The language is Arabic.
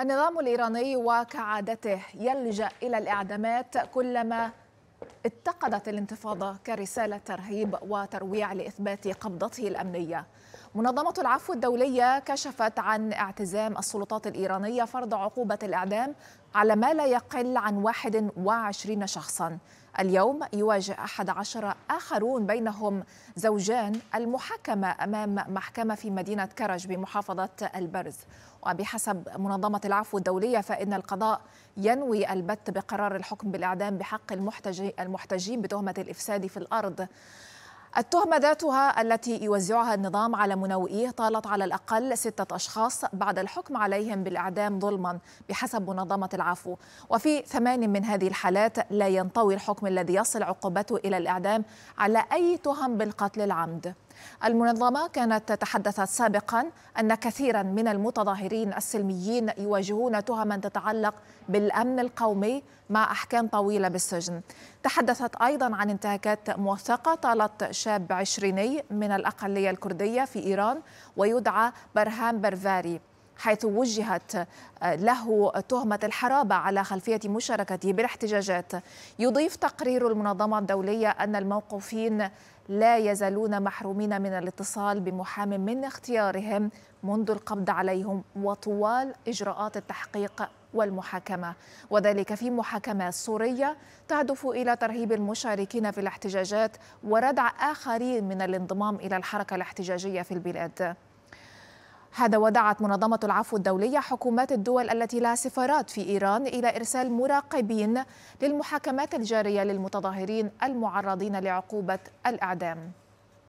النظام الإيراني وكعادته يلجأ إلى الإعدامات كلما اتقدت الانتفاضة كرسالة ترهيب وترويع لإثبات قبضته الأمنية منظمة العفو الدولية كشفت عن اعتزام السلطات الإيرانية فرض عقوبة الإعدام على ما لا يقل عن 21 شخصاً اليوم يواجه أحد عشر آخرون بينهم زوجان المحاكمة أمام محكمة في مدينة كرج بمحافظة البرز وبحسب منظمة العفو الدولية فإن القضاء ينوي البت بقرار الحكم بالإعدام بحق المحتجين بتهمة الإفساد في الأرض التهمة ذاتها التي يوزعها النظام على منوئيه طالت على الأقل ستة أشخاص بعد الحكم عليهم بالإعدام ظلما بحسب منظمة العفو وفي ثمان من هذه الحالات لا ينطوي الحكم الذي يصل عقوبته إلى الإعدام على أي تهم بالقتل العمد المنظمة كانت تحدثت سابقا أن كثيرا من المتظاهرين السلميين يواجهون تهما تتعلق بالأمن القومي مع أحكام طويلة بالسجن تحدثت أيضا عن انتهاكات موثقة طالت شاب عشريني من الأقلية الكردية في إيران ويدعى برهام برفاري حيث وجهت آه، له تهمة الحرابة على خلفية مشاركته بالاحتجاجات يضيف تقرير المنظمة الدولية أن الموقوفين لا يزالون محرومين من الاتصال بمحام من اختيارهم منذ القبض عليهم وطوال إجراءات التحقيق والمحاكمة وذلك في محاكمات سورية تهدف إلى ترهيب المشاركين في الاحتجاجات وردع آخرين من الانضمام إلى الحركة الاحتجاجية في البلاد هذا ودعت منظمة العفو الدولية حكومات الدول التي لها سفارات في إيران إلى إرسال مراقبين للمحاكمات الجارية للمتظاهرين المعرضين لعقوبة الإعدام